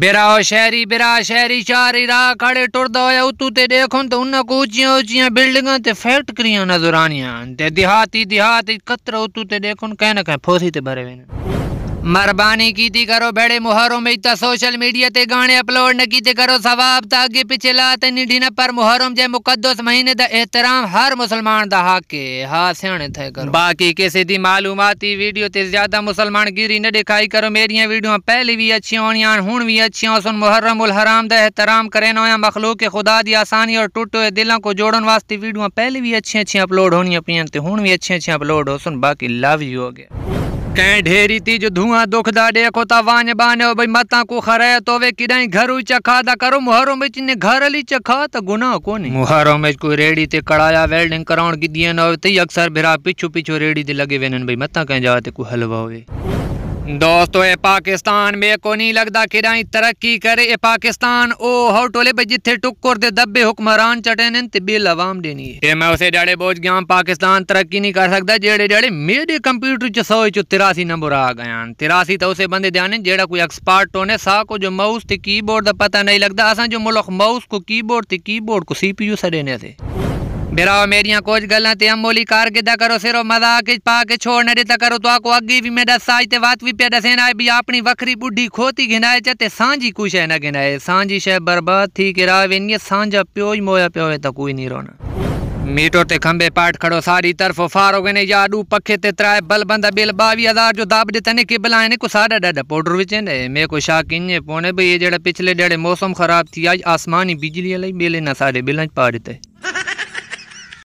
बेरा शहरी बेरा शहरी चारी रा खड़े टुरदा होया उतू ते देखन तो उन को ऊंचियां ऊंचियां बिल्डिंगां ते फैक्ट्रियां नजर आनियां ते देहाती देहाती कतरा उतू ते देखन कहना कह फोसी ते भरे वेन मेहरबानी की थी करो बेड़े मुहरों में इतना सोशल मीडिया ते गाने अपलोड न की करो सवाब त अगे पिछे लात निढी न पर मुहरम जे मुकद्दस महीने दा एहतराम हर मुसलमान दा हक है हा सियाने थे करो बाकी किसी दी मालूमाती वीडियो ते ज्यादा मुसलमान गिरी न दिखाई करो मेरी वीडियो पहले भी अच्छी होनियां हुन भी अच्छी हो सुन मुहर्रम उल हराम दा एहतराम करे नोया मखलूक के खुदा दी आसानी और टूटे हुए दिलों को जोड़न वास्ते वीडियो पहले भी अच्छी अच्छी अपलोड होनी अपनी ते हुन भी अच्छी अच्छी अपलोड हो सुन बाकी लव यू हो गया कैं ढेरी थी जो धुआं दुखदा देखो ता वांज बाने भाई मता को खरे तो वे किदाई घरु चखा दा करो मुहरो में ने घर ली चखा त गुनाह कोनी मुहरो में को रेड़ी ते कड़ाया वेल्डिंग कराउण गिदियन होवे ते अक्सर बिरा पिछु पिछु रेड़ी ते लगे वेनन भाई मता कैं जाते को हलवा होवे दोस्तों ए पाकिस्तान में को नहीं लगता कि राई तरक्की करे ए पाकिस्तान ओ हो टोले पे जिथे टुक्कर दे दबे हुक्मरान चटेन ते बिल आवाम देनी है ए मैं उसे डाड़े बोझ गया पाकिस्तान तरक्की नहीं कर सकता जेड़े डाड़े मेरे कंप्यूटर च सौ चो तिरासी नंबर आ गया तिरासी तो उसे बंदे ध्यान जेड़ा कोई एक्सपर्ट होने सा को जो माउस ते कीबोर्ड दा पता नहीं लगता असा जो मुल्क माउस को कीबोर्ड ते कीबोर्ड को सीपीयू से से मेरा मेरियां कुछ गल्ला ते अमोली कारगिदा करो सिरो मजाक पा के छोड़ने दे करो तो को अगी भी मैं दसाई ते बात भी पे दसे ना भी अपनी वखरी बुढ़ी खोती गिनाए च ते सांझी कुछ है ना गिनाए सांझी शे बर्बाद थी के राह वेनी सांझा प्यो ही मोया प्यो है तो कोई नहीं रोना मीटर ते खंबे पाट खड़ो सारी तरफ फारो गने याडू पखे ते त्राए बल बंदा बिल बावी हजार जो दाब दे तने के बलाने को साडा डाडा पाउडर विच ने मे को शाक इने पोने भई ये जेड़ा पिछले डेड़े मौसम खराब थी आज आसमानी बिजली वाली बिल ना सारे बिलन पा देते